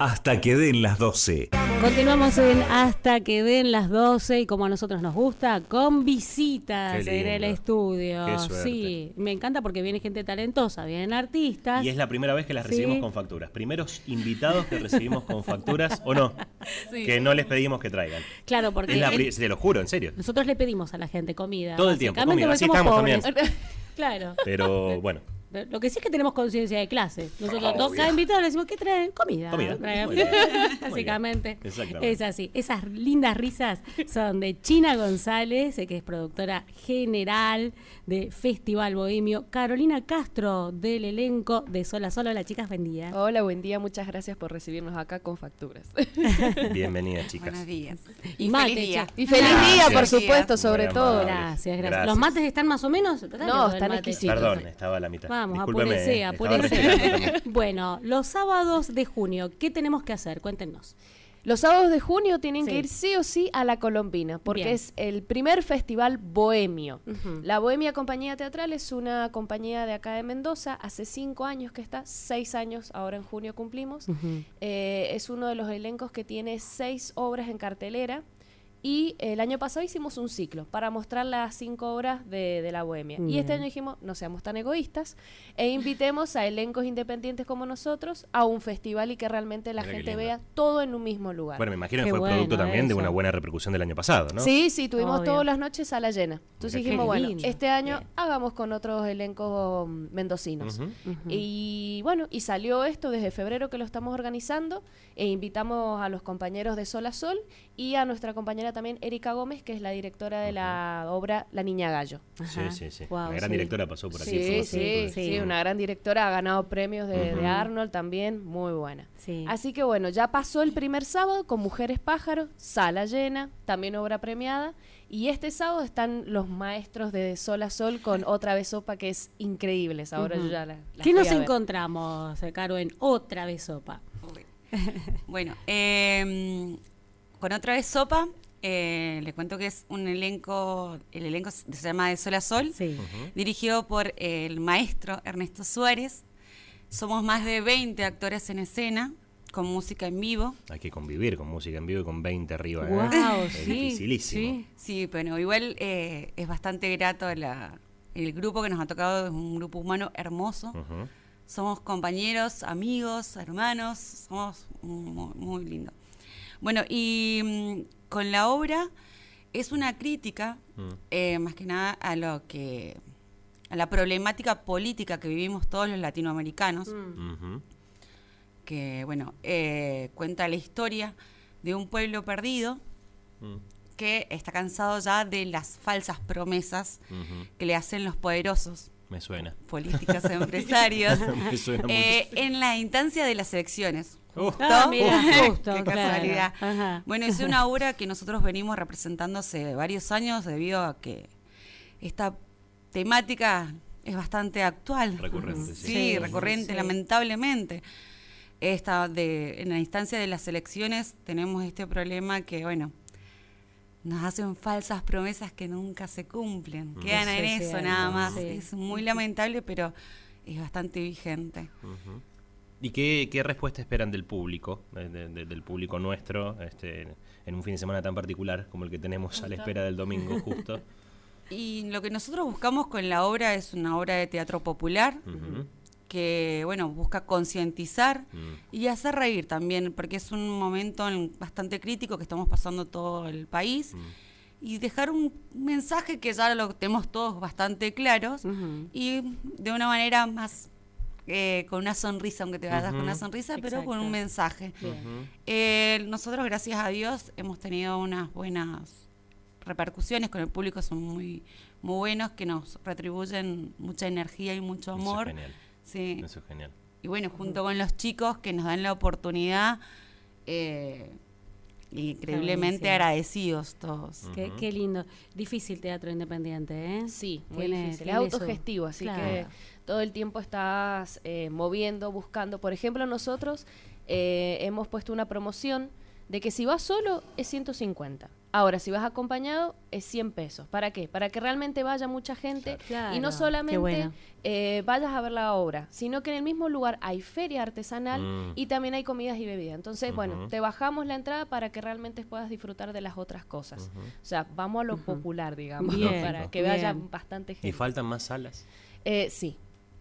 hasta que den las 12. Continuamos en Hasta que den las 12 y como a nosotros nos gusta, con visitas en el estudio. sí, me encanta porque viene gente talentosa, vienen artistas. Y es la primera vez que las recibimos con facturas. Primeros invitados que recibimos con facturas, ¿o no? Que no les pedimos que traigan. Claro, porque... Se lo juro, en serio. Nosotros le pedimos a la gente comida. Todo el tiempo, estamos también. claro. Pero bueno. Lo que sí es que tenemos conciencia de clase. Nosotros dos cada invitado le decimos, ¿qué traen? Comida. Comida. Básicamente. Es así. Esas lindas risas son de China González, eh, que es productora general de Festival Bohemio. Carolina Castro, del elenco de Sola Sola. las chicas, buen Hola, buen día. Muchas gracias por recibirnos acá con facturas. Bienvenidas, chicas. Buenos días. Y, y feliz día. Y feliz día, por supuesto, sobre todo. Gracias, gracias, ¿Los mates están más o menos? No, están exquisitos. Perdón, estaba a la mitad. Vamos, apúrense, bueno, los sábados de junio, ¿qué tenemos que hacer? Cuéntenos. Los sábados de junio tienen que ir sí o sí a la Colombina, porque es el primer festival bohemio. La Bohemia Compañía Teatral es una compañía de acá de Mendoza, hace cinco años que está, seis años, ahora en junio cumplimos. Eh, es uno de los elencos que tiene seis obras en cartelera. Y el año pasado hicimos un ciclo para mostrar las cinco obras de, la Bohemia. Y este año dijimos, no seamos tan egoístas e invitemos a elencos independientes como nosotros a un festival y que realmente la gente vea todo en un mismo lugar. Bueno, me imagino que fue producto también de una buena repercusión del año pasado, ¿no? Sí, sí, tuvimos todas las noches a la llena. Entonces dijimos, bueno, este año hagamos con otros elencos mm, mendocinos. Y bueno, y salió esto desde febrero que lo estamos organizando e invitamos a los compañeros de Sol a Sol y a nuestra compañera también Erika Gómez, que es la directora de la obra La Niña Gallo. Sí, sí, sí. una gran directora pasó por aquí. Sí, sí, sí, una gran directora, ha ganado premios de, Arnold también, muy buena. Así que bueno, ya pasó el primer sábado con Mujeres Pájaros, sala llena, también obra premiada. Y este sábado están los maestros de Sol a Sol con Otra vez Sopa, que es increíble. Ahora ¿Qué nos encontramos, eh, Caro, en Otra vez Sopa? bueno, em, con Otra vez Sopa eh, le les cuento que es un elenco, el elenco se llama De Sol a Sol, dirigido por el maestro Ernesto Suárez. Somos más de 20 actores en escena, con música en vivo. Hay que convivir con música en vivo y con 20 arriba. Wow, ¿eh? sí, es dificilísimo. Sí, pero igual eh, es bastante grato el grupo que nos ha tocado, es un grupo humano hermoso. Somos compañeros, amigos, hermanos, somos muy, lindos bueno, y mm, con la obra es una crítica, mm. eh, más que nada, a lo que a la problemática política que vivimos todos los latinoamericanos, mm. que bueno, eh, cuenta la historia de un pueblo perdido que está cansado ya de las falsas promesas que le hacen los poderosos. Me suena. empresarios. Me suena eh, en la instancia de las elecciones. Justo, ah, Bueno, es una obra que nosotros venimos representando hace varios años debido a que esta temática es bastante actual. Recurrente, sí. recurrente, lamentablemente. Esta de, en la instancia de las elecciones tenemos este problema que, bueno, nos hacen falsas promesas que nunca se cumplen. Mm. Quedan en eso nada más. Es muy lamentable, pero es bastante vigente. ¿Y qué, respuesta esperan del público, del público nuestro, este, en un fin de semana tan particular como el que tenemos a la espera del domingo justo? Y lo que nosotros buscamos con la obra es una obra de teatro popular. que bueno busca concientizar mm. y hacer reír también porque es un momento bastante crítico que estamos pasando todo el país mm. y dejar un mensaje que ya lo tenemos todos bastante claros y de una manera más eh, con una sonrisa, aunque te vayas con una sonrisa, pero con un mensaje. Eh, nosotros, gracias a Dios, hemos tenido unas buenas repercusiones con el público, son muy, muy buenos, que nos retribuyen mucha energía y mucho amor. Eso es genial. Y bueno, junto con los chicos que nos dan la oportunidad. Eh, Increíblemente agradecidos todos. qué, lindo. Difícil teatro independiente, ¿eh? Sí, muy difícil. es autogestivo, así que todo el tiempo estás eh, moviendo, buscando. Por ejemplo, nosotros eh, hemos puesto una promoción de que si vas solo es 150. Ahora, si vas acompañado, es 100 pesos. ¿Para qué? Para que realmente vaya mucha gente y no solamente eh, vayas a ver la obra, sino que en el mismo lugar hay feria artesanal mm. y también hay comidas y bebidas. Entonces, bueno, te bajamos la entrada para que realmente puedas disfrutar de las otras cosas. O sea, vamos a lo popular, digamos, para que vaya bastante gente. ¿Y faltan más salas? Eh, sí,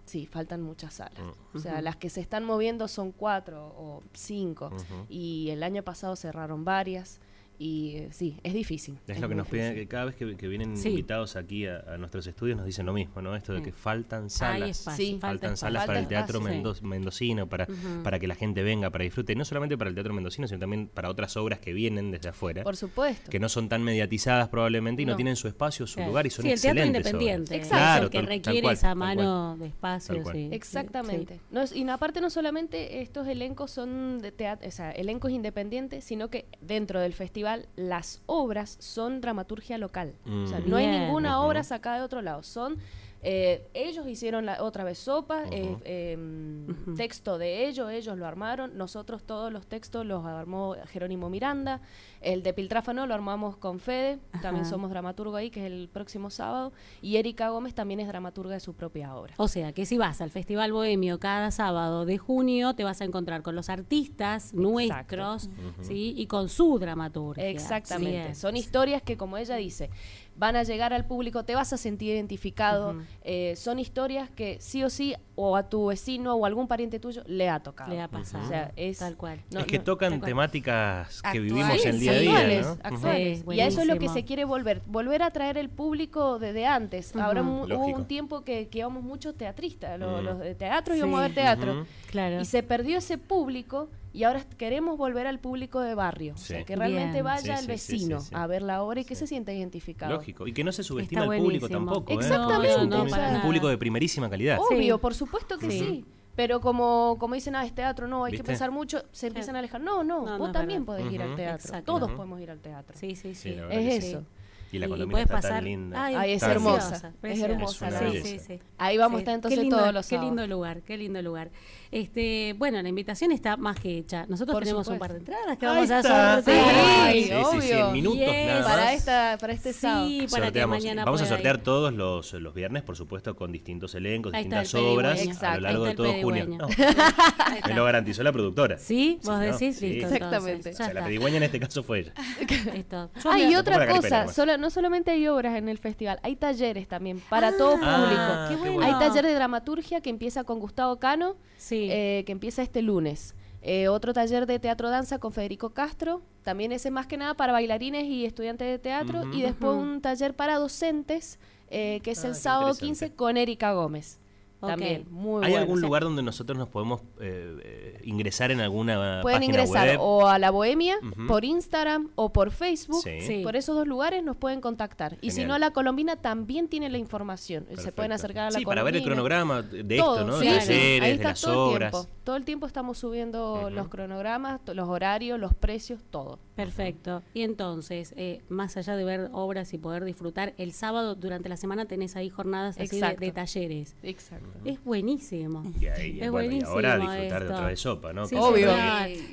Sí, faltan muchas salas. Mm. O sea, las que se están moviendo son cuatro o cinco. Y el año pasado cerraron varias. Y eh, sí, es difícil. Es, lo que nos piden, que cada vez que, vienen invitados aquí a, nuestros estudios nos dicen lo mismo, ¿no? Esto de que faltan salas, sí, faltan salas para el Teatro Mendocino, para, para que la gente venga, para disfrute, no solamente para el Teatro Mendocino, sino también para otras obras que vienen desde afuera. Por supuesto. Que no son tan mediatizadas probablemente y no, tienen su espacio, su lugar y son sí, el teatro independiente. Exacto. que requiere esa mano de espacio. Exactamente. No, y aparte no solamente estos elencos son de teatro, o elencos independientes, sino que dentro del festival las obras son dramaturgia local. O sea, no hay ninguna obra sacada de otro lado. Son eh, ellos hicieron la, otra vez sopa, eh, em, texto de ellos, ellos lo armaron. Nosotros todos los textos los armó Jerónimo Miranda. El de Piltráfano lo armamos con Fede, también somos dramaturgo ahí, que es el próximo sábado. Y Erika Gómez también es dramaturga de su propia obra. O sea que si vas al Festival Bohemio cada sábado de junio, te vas a encontrar con los artistas nuestros ¿sí? y con su dramaturgia. Exactamente. Son historias que, como ella dice, van a llegar al público, te vas a sentir identificado. Eh, son historias que sí o sí, o a tu vecino o algún pariente tuyo, le ha tocado. Le ha pasado. O sea, es, tal cual. es que tocan temáticas que vivimos en día a día. Actuales, y a eso es lo que se quiere volver, volver a traer el público desde antes. Ahora hubo un tiempo que, que íbamos muchos teatristas, los, de teatro íbamos a ver teatro. Y se perdió ese público y ahora queremos volver al público de barrio, que realmente vaya al el vecino a ver la obra y que se sienta identificado. Lógico, y que no se subestime al público tampoco. ¿eh? Exactamente. un, público de primerísima calidad. Obvio, por supuesto que sí. Pero como, como dicen, ah, es teatro, no, hay que pensar mucho, se empiezan a alejar. No, no, vos también podés ir al teatro. Todos podemos ir al teatro. Sí, sí, sí. es eso. Y la y está tan linda. Ay, es, hermosa, es hermosa. Es Sí, sí, Ahí vamos a estar entonces todos los Qué lindo lugar, qué lindo lugar. Este, bueno, la invitación está más que hecha. Nosotros tenemos un par de entradas que vamos a sortear. Sí, obvio. minutos nada más. Para, esta, para este sábado. para que mañana Vamos a sortear todos los, los viernes, por supuesto, con distintos elencos, distintas obras a lo largo de todo junio. me lo garantizó la productora. ¿Sí? ¿Vos decís? Listo. Exactamente. O sea, la pedigüeña en este caso fue ella. Ah, y otra cosa, pues. solo no solamente hay obras en el festival, hay talleres también para todo ah, público. Hay taller de dramaturgia que empieza con Gustavo Cano, eh, que empieza este lunes. Eh, otro taller de teatro danza con Federico Castro, también ese más que nada para bailarines y estudiantes de teatro. Y después un taller para docentes, eh, que es ah, el sábado 15 con Erika Gómez. También, muy ¿Hay algún lugar donde nosotros nos podemos eh, eh, ingresar en alguna Pueden ingresar o a la Bohemia, por Instagram o por Facebook. Por esos dos lugares nos pueden contactar. Y si no, la Colombina también tiene la información. Se pueden acercar a la sí, para ver el cronograma de esto, ¿no? de Ahí está todo El tiempo. Todo el tiempo estamos subiendo los cronogramas, los horarios, los precios, todo. Perfecto. Y entonces, eh, más allá de ver obras y poder disfrutar, el sábado durante la semana tenés ahí jornadas así de, talleres. Exacto. Es buenísimo. Y es buenísimo ahora disfrutar de otra vez sopa, ¿no? Obvio.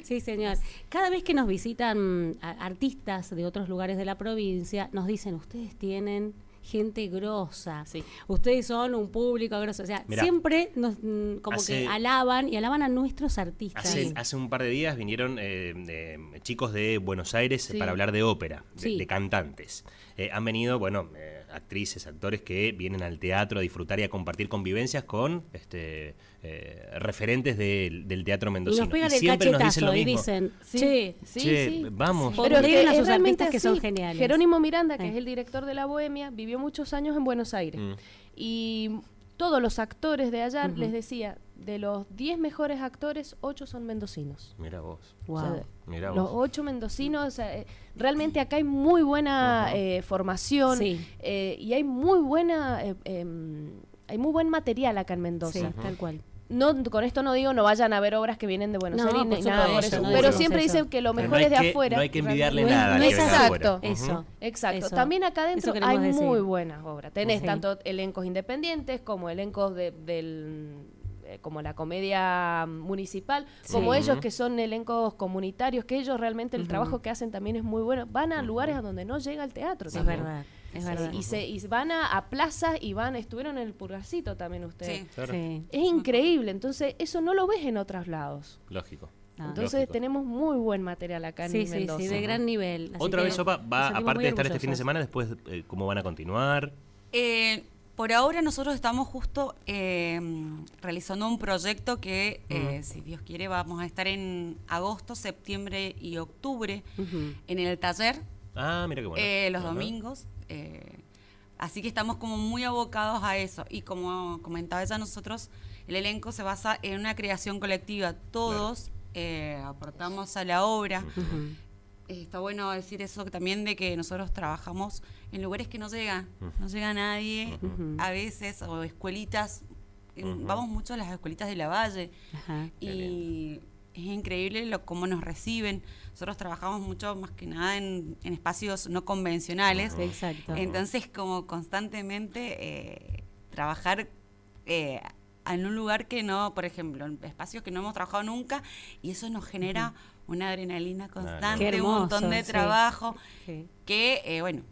Sí, señor. Cada vez que nos visitan mm, artistas de otros lugares de la provincia, nos dicen, ustedes tienen gente grosa. Sí. Ustedes son un público grosso. O sea, siempre nos mm, como que alaban y alaban a nuestros artistas. Hace, un par de días vinieron eh, chicos de Buenos Aires eh, para hablar de ópera, de, cantantes. Eh, han venido, bueno, actrices, actores que vienen al teatro a disfrutar y a compartir convivencias con este, eh, referentes del teatro mendocino. Y nos pegan dicen lo dicen, sí, sí, sí, vamos. Pero digan a artistas que son geniales. Jerónimo Miranda, que eh. es el director de La Bohemia, vivió muchos años en Buenos Aires. Mm. Y todos los actores de allá les decía, de los 10 mejores actores, 8 son mendocinos. Mira vos. Wow. vos. Los 8 mendocinos, eh, realmente acá hay muy buena eh, formación eh, y hay muy buena em, hay muy buen material acá en Mendoza. tal cual. No, con esto no digo no vayan a ver obras que vienen de Buenos Aires, nada, pero siempre dicen que lo mejor es de afuera. No hay que envidiarle nada. exacto, eso, exacto. También acá adentro hay muy buenas obras. Tenés tanto elencos independientes como elencos del eh, como la comedia municipal, como ellos que son elencos comunitarios, que ellos realmente el trabajo que hacen también es muy bueno. Van a lugares a donde no llega el teatro. es verdad. Y, se, van a, plazas y van, estuvieron en el Purgacito también ustedes. Es increíble, entonces eso no lo ves en otros lados. Lógico. Ah. Entonces tenemos muy buen material acá en Mendoza. Sí, sí, de gran nivel. Otra vez, Sopa, va, aparte de estar este fin de semana, después, eh, ¿cómo van a continuar? Eh, por ahora nosotros estamos justo em, realizando un proyecto que, eh, si Dios quiere, vamos a estar en agosto, septiembre y octubre en el taller. Ah, mira qué bueno. Eh, los domingos. Eh, así que estamos como muy abocados a eso. Y como comentaba ella, nosotros, el elenco se basa en una creación colectiva. Todos aportamos a la obra está bueno decir eso también de que nosotros trabajamos en lugares que no llega, no llega nadie a veces, o escuelitas, vamos mucho a las escuelitas de la valle y es increíble lo, cómo nos reciben. Nosotros trabajamos mucho más que nada en, espacios no convencionales, exacto. entonces como constantemente eh, trabajar... Eh, en un lugar que no, por ejemplo, en espacios que no hemos trabajado nunca, y eso nos genera una adrenalina constante, un montón de trabajo, que, eh, bueno,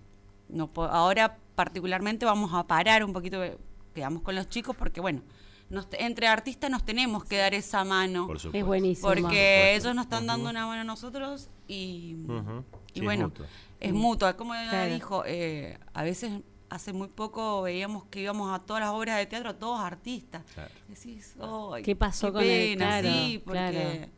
no ahora particularmente vamos a parar un poquito, eh, quedamos con los chicos porque, bueno, entre artistas nos tenemos que dar esa mano. es buenísimo. Porque ellos nos están dando una mano a nosotros y, bueno, es mutuo. Como ella dijo, eh, a veces hace muy poco veíamos que íbamos a todas las obras de teatro, todos artistas. ¿Qué pasó con el teatro? sí, porque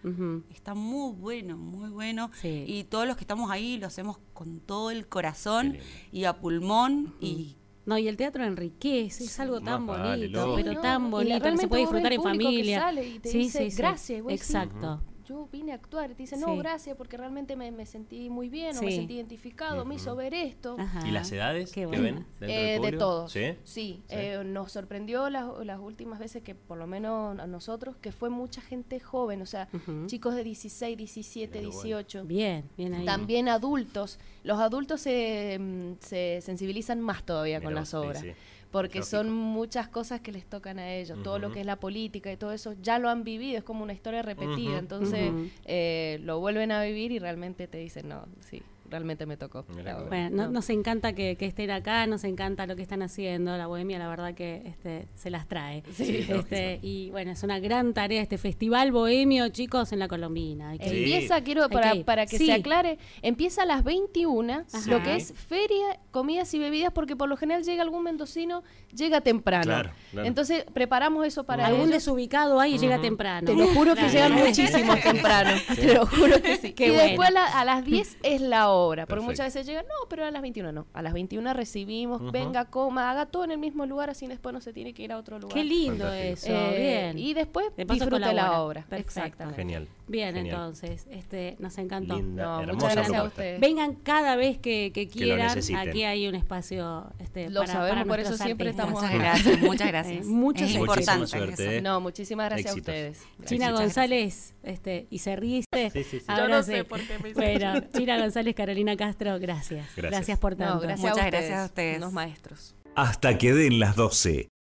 está muy bueno, muy bueno. Y todos los que estamos ahí lo hacemos con todo el corazón y a pulmón y no, y el teatro enriquece, es algo tan bonito, pero tan bonito, que se puede disfrutar en familia. sí, sí, sí, gracias. Exacto yo vine a actuar. Y te dicen, no, gracias, porque realmente me, sentí muy bien o me sentí identificado, me hizo ver esto. ¿Y las edades que ven eh, De todos. Sí. sí. Eh, nos sorprendió las, últimas veces que, por lo menos a nosotros, que fue mucha gente joven, o sea, chicos de 16, 17, 18. Bien, bien También adultos. Los adultos se, mm, se sensibilizan más todavía con las obras porque son muchas cosas que les tocan a ellos, todo lo que es la política y todo eso, ya lo han vivido, es como una historia repetida, entonces eh, lo vuelven a vivir y realmente te dicen, no, sí, realmente me tocó. Bueno, nos encanta que, estén acá, nos encanta lo que están haciendo, la bohemia, la verdad que este, se las trae. Este, y bueno, es una gran tarea este festival bohemio, chicos, en la Colombina. Empieza, quiero, para, que, para se aclare, empieza a las 21, lo que es feria, comidas y bebidas, porque por lo general llega algún mendocino, llega temprano. Entonces preparamos eso para... Algún desubicado ahí llega temprano. Te lo juro que llegan muchísimos temprano, te lo juro que sí. y después a las 10 es la hora obra, Porque muchas veces llegan, no, pero a las 21 no. A las 21 recibimos, venga, coma, haga todo en el mismo lugar, así después no se tiene que ir a otro lugar. Qué lindo eso, eh, bien. Y después de disfruta la obra. Exactamente. Genial. Bien, entonces, este, nos encantó. muchas gracias a ustedes. Vengan cada vez que, quieran, aquí hay un espacio este, lo para, sabemos, por eso siempre estamos Muchas gracias, muchas gracias. es importante. ¿eh? No, muchísimas gracias a ustedes. China González, este, y se riste. Sí, sí, sí. Yo no sé por qué me Bueno, China González Carolina Castro, gracias. Gracias, por tanto. gracias Muchas a gracias a ustedes. Los maestros. Hasta que den las 12.